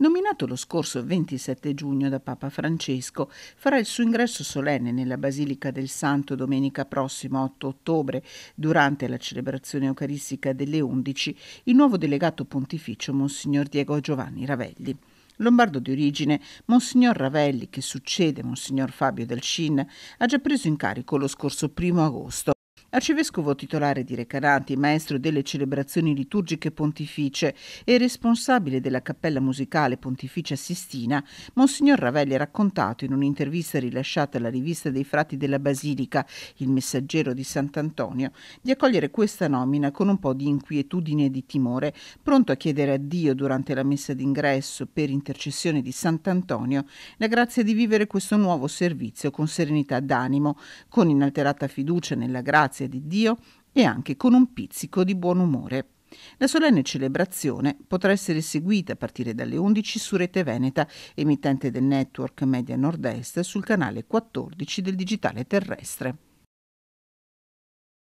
Nominato lo scorso 27 giugno da Papa Francesco, farà il suo ingresso solenne nella Basilica del Santo domenica prossima 8 ottobre, durante la celebrazione eucaristica delle 11, il nuovo delegato pontificio Monsignor Diego Giovanni Ravelli. Lombardo di origine, Monsignor Ravelli, che succede Monsignor Fabio Dalcin, ha già preso incarico lo scorso primo agosto. Arcivescovo titolare di Recanati, maestro delle celebrazioni liturgiche pontificie e responsabile della cappella musicale pontificia Sistina, Monsignor Ravelli ha raccontato in un'intervista rilasciata alla rivista dei Frati della Basilica, il messaggero di Sant'Antonio, di accogliere questa nomina con un po' di inquietudine e di timore, pronto a chiedere a Dio durante la messa d'ingresso per intercessione di Sant'Antonio la grazia di vivere questo nuovo servizio con serenità d'animo, con inalterata fiducia nella grazia grazia di Dio e anche con un pizzico di buon umore. La solenne celebrazione potrà essere seguita a partire dalle 11 su Rete Veneta, emittente del network Media Nord-Est, sul canale 14 del digitale terrestre.